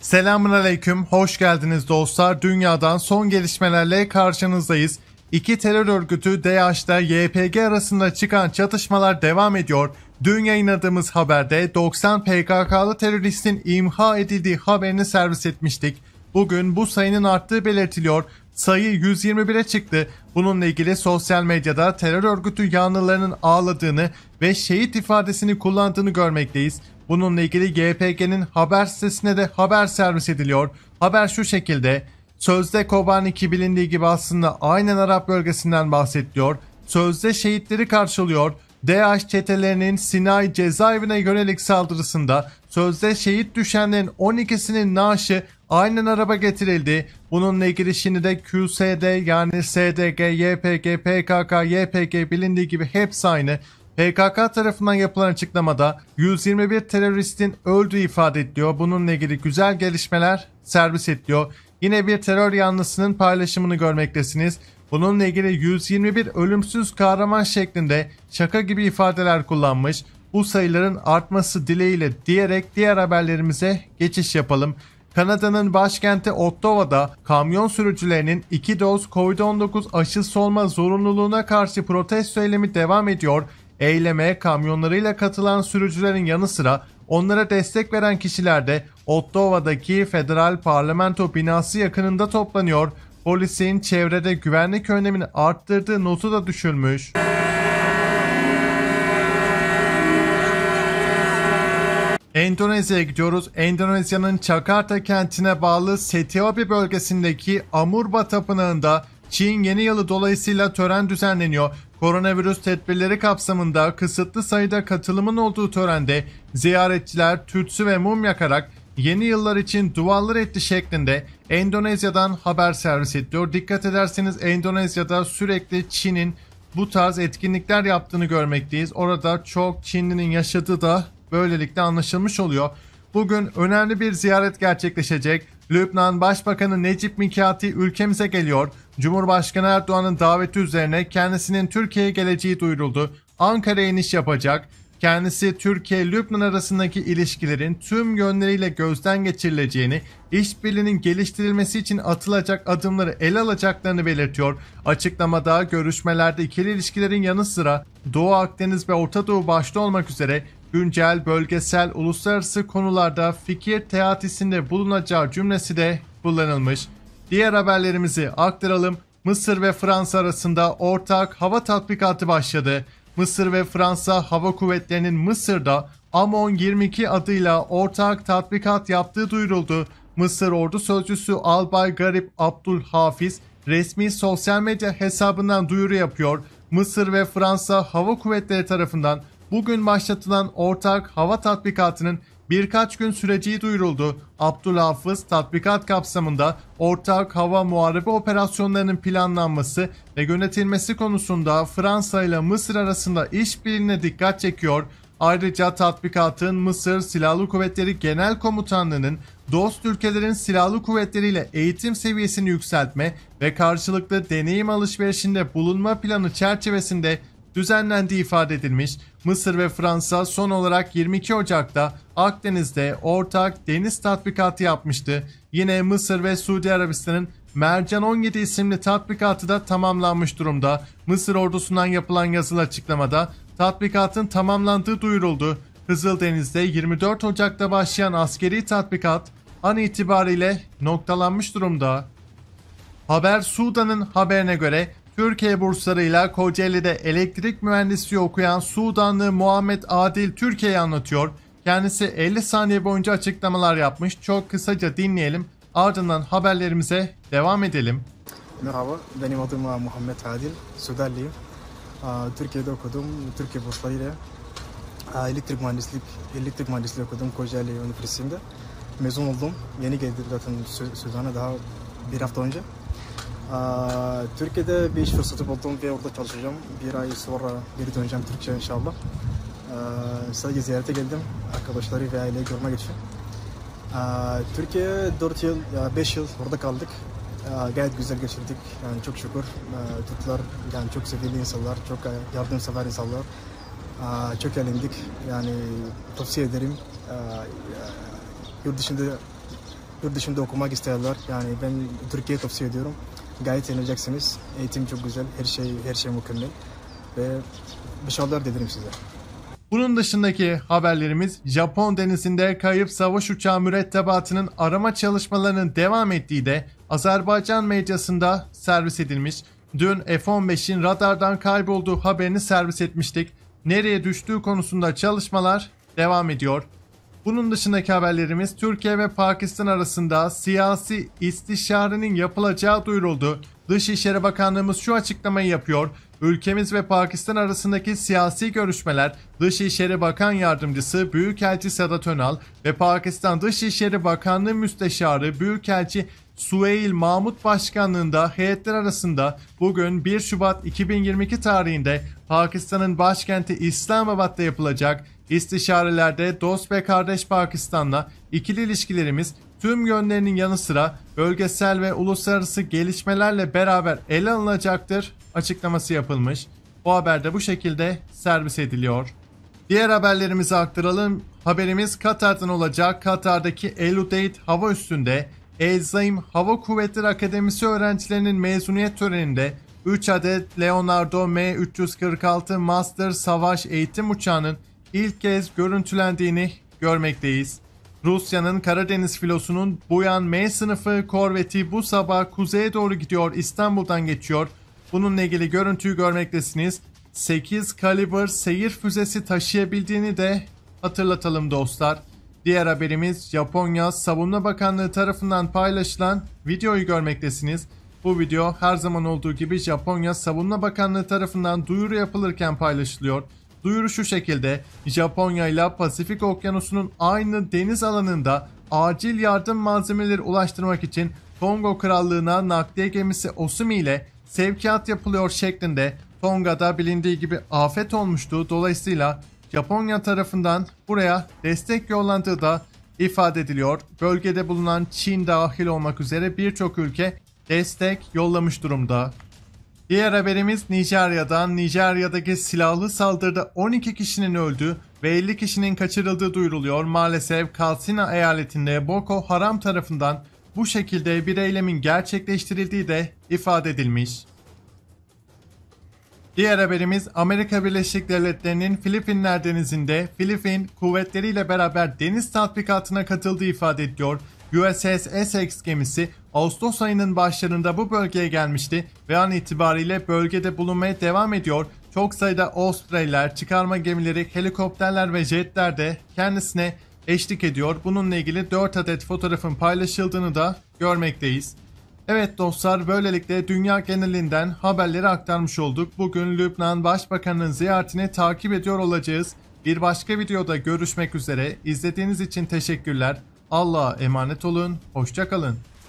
Selamun Aleyküm, hoş geldiniz dostlar. Dünyadan son gelişmelerle karşınızdayız. İki terör örgütü DAEŞ YPG arasında çıkan çatışmalar devam ediyor. Dün yayınladığımız haberde 90 PKK'lı teröristin imha edildiği haberini servis etmiştik. Bugün bu sayının arttığı belirtiliyor. Sayı 121'e çıktı. Bununla ilgili sosyal medyada terör örgütü yanlılarının ağladığını ve şehit ifadesini kullandığını görmekteyiz. Bununla ilgili GPG'nin haber sitesine de haber servis ediliyor. Haber şu şekilde. Sözde Kobani bilindiği gibi aslında aynen Arap bölgesinden bahsediliyor. Sözde şehitleri karşılıyor. DAEŞ çetelerinin Sinay cezaevine yönelik saldırısında sözde şehit düşenlerin 12'sinin naaşı aynen araba getirildi. Bununla ilgili şimdi de QSD yani SDG, YPG, PKK, YPG bilindiği gibi hepsi aynı. PKK tarafından yapılan açıklamada 121 teröristin öldüğü ifade ediliyor. Bununla ilgili güzel gelişmeler servis ediliyor. Yine bir terör yanlısının paylaşımını görmektesiniz. Bununla ilgili 121 ölümsüz kahraman şeklinde şaka gibi ifadeler kullanmış. Bu sayıların artması dileğiyle diyerek diğer haberlerimize geçiş yapalım. Kanada'nın başkenti Ottawa'da kamyon sürücülerinin 2 doz COVID-19 aşısı olma zorunluluğuna karşı protesto eylemi devam ediyor. Eyleme kamyonlarıyla katılan sürücülerin yanı sıra onlara destek veren kişiler de Ottawa'daki federal parlamento binası yakınında toplanıyor. Polisin çevrede güvenlik önlemini arttırdığı notu da düşülmüş. Endonezya'ya gidiyoruz. Endonezya'nın Jakarta kentine bağlı Setiabi bölgesindeki Amurba Tapınağı'nda Çin yeni yılı dolayısıyla tören düzenleniyor. Koronavirüs tedbirleri kapsamında kısıtlı sayıda katılımın olduğu törende ziyaretçiler tütsü ve mum yakarak yeni yıllar için dualar etti şeklinde Endonezya'dan haber servis ediyor. Dikkat ederseniz Endonezya'da sürekli Çin'in bu tarz etkinlikler yaptığını görmekteyiz. Orada çok Çinli'nin yaşadığı da böylelikle anlaşılmış oluyor. Bugün önemli bir ziyaret gerçekleşecek. Lübnan Başbakanı Necip Mikati ülkemize geliyor. Cumhurbaşkanı Erdoğan'ın daveti üzerine kendisinin Türkiye'ye geleceği duyuruldu. Ankara'ya iniş yapacak. Kendisi Türkiye-Lübnan arasındaki ilişkilerin tüm yönleriyle gözden geçirileceğini, işbirliğinin geliştirilmesi için atılacak adımları ele alacaklarını belirtiyor. Açıklamada görüşmelerde ikili ilişkilerin yanı sıra Doğu Akdeniz ve Orta Doğu başta olmak üzere güncel, bölgesel, uluslararası konularda fikir teatisinde bulunacağı cümlesi de kullanılmış. Diğer haberlerimizi aktaralım. Mısır ve Fransa arasında ortak hava tatbikatı başladı. Mısır ve Fransa Hava Kuvvetleri'nin Mısır'da Amon 22 adıyla ortak tatbikat yaptığı duyuruldu. Mısır Ordu Sözcüsü Albay Garip Abdul Hafiz resmi sosyal medya hesabından duyuru yapıyor. Mısır ve Fransa Hava Kuvvetleri tarafından bugün başlatılan ortak hava tatbikatının Birkaç gün süreceği duyuruldu. Abdülhafız tatbikat kapsamında ortak hava muharebe operasyonlarının planlanması ve yönetilmesi konusunda Fransa ile Mısır arasında işbirliğine dikkat çekiyor. Ayrıca tatbikatın Mısır Silahlı Kuvvetleri Genel Komutanlığı'nın dost ülkelerin silahlı kuvvetleriyle eğitim seviyesini yükseltme ve karşılıklı deneyim alışverişinde bulunma planı çerçevesinde düzenlendiği ifade edilmiş. Mısır ve Fransa son olarak 22 Ocak'ta Akdeniz'de ortak deniz tatbikatı yapmıştı. Yine Mısır ve Suudi Arabistan'ın Mercan 17 isimli tatbikatı da tamamlanmış durumda. Mısır ordusundan yapılan yazılı açıklamada tatbikatın tamamlandığı duyuruldu. denizde 24 Ocak'ta başlayan askeri tatbikat an itibariyle noktalanmış durumda. Haber Sudan'ın haberine göre Türkiye burslarıyla Kocaeli'de elektrik mühendisliği okuyan Sudanlı Muhammed Adil Türkiye'yi anlatıyor. Kendisi 50 saniye boyunca açıklamalar yapmış. Çok kısaca dinleyelim. Ardından haberlerimize devam edelim. Merhaba, benim adım Muhammed Adil, Sudanlıyım. Türkiye'de okudum, Türkiye burslarıyla elektrik mühendislik, elektrik mühendisliği okudum Kocaeli Üniversitesi'nde. Mezun oldum, yeni geldim zaten Sudan'a daha bir hafta önce. Türkiye'de bir iş fırsatı buldum ve orada çalışacağım. Bir ay sonra geri döneceğim Türkiye'ye inşallah. Sadece ziyarete geldim. Arkadaşları ve aileyi görmek için. Türkiye 4 yıl, 5 yıl orada kaldık. Gayet güzel geçirdik. Yani çok şükür. Türkler yani çok sevgili insanlar, çok yardımsever insanlar. Çok eğlendik. Yani tavsiye ederim. Yurt dışında yurt dışında okumak isteyenler, Yani ben Türkiye'yi tavsiye ediyorum gayet eğleneceksiniz. Eğitim çok güzel, her şey her şey mükemmel ve başarılar dilerim size. Bunun dışındaki haberlerimiz Japon denizinde kayıp savaş uçağı mürettebatının arama çalışmalarının devam ettiği de Azerbaycan medyasında servis edilmiş. Dün F-15'in radardan kaybolduğu haberini servis etmiştik. Nereye düştüğü konusunda çalışmalar devam ediyor. Bunun dışındaki haberlerimiz Türkiye ve Pakistan arasında siyasi istişarenin yapılacağı duyuruldu. Dışişleri Bakanlığımız şu açıklamayı yapıyor. Ülkemiz ve Pakistan arasındaki siyasi görüşmeler Dışişleri Bakan Yardımcısı Büyükelçi Sedat Önal ve Pakistan Dışişleri Bakanlığı Müsteşarı Büyükelçi Suheil Mahmut Başkanlığında heyetler arasında bugün 1 Şubat 2022 tarihinde Pakistan'ın başkenti İslamabad'da yapılacak istişarelerde dost ve kardeş Pakistan'la ikili ilişkilerimiz tüm yönlerinin yanı sıra bölgesel ve uluslararası gelişmelerle beraber ele alınacaktır açıklaması yapılmış. Bu haberde bu şekilde servis ediliyor. Diğer haberlerimizi aktaralım. Haberimiz Katar'dan olacak. Katar'daki El Udeid hava üstünde Zaim Hava Kuvvetleri Akademisi öğrencilerinin mezuniyet töreninde 3 adet Leonardo M346 Master savaş eğitim uçağının ilk kez görüntülendiğini görmekteyiz. Rusya'nın Karadeniz filosunun Buyan M sınıfı korveti bu sabah kuzeye doğru gidiyor İstanbul'dan geçiyor Bununla ilgili görüntüyü görmektesiniz. 8 kaliber seyir füzesi taşıyabildiğini de hatırlatalım dostlar. Diğer haberimiz Japonya Savunma Bakanlığı tarafından paylaşılan videoyu görmektesiniz. Bu video her zaman olduğu gibi Japonya Savunma Bakanlığı tarafından duyuru yapılırken paylaşılıyor. Duyuru şu şekilde Japonya ile Pasifik Okyanusu'nun aynı deniz alanında acil yardım malzemeleri ulaştırmak için Kongo Krallığı'na nakliye gemisi Osumi ile sevkiyat yapılıyor şeklinde Tonga'da bilindiği gibi afet olmuştu. Dolayısıyla Japonya tarafından buraya destek yollandığı da ifade ediliyor. Bölgede bulunan Çin dahil olmak üzere birçok ülke destek yollamış durumda. Diğer haberimiz Nijerya'dan. Nijerya'daki silahlı saldırıda 12 kişinin öldüğü ve 50 kişinin kaçırıldığı duyuruluyor. Maalesef Kalsina eyaletinde Boko Haram tarafından bu şekilde bir eylemin gerçekleştirildiği de ifade edilmiş. Diğer haberimiz Amerika Birleşik Devletleri'nin Filipinler Denizi'nde Filipin kuvvetleriyle beraber deniz tatbikatına katıldığı ifade ediyor. USS Essex gemisi Ağustos ayının başlarında bu bölgeye gelmişti ve an itibariyle bölgede bulunmaya devam ediyor. Çok sayıda Australiler, çıkarma gemileri, helikopterler ve jetler de kendisine eşlik ediyor. Bununla ilgili 4 adet fotoğrafın paylaşıldığını da görmekteyiz. Evet dostlar böylelikle dünya genelinden haberleri aktarmış olduk. Bugün Lübnan Başbakanı'nın ziyaretini takip ediyor olacağız. Bir başka videoda görüşmek üzere. İzlediğiniz için teşekkürler. Allah'a emanet olun. Hoşçakalın.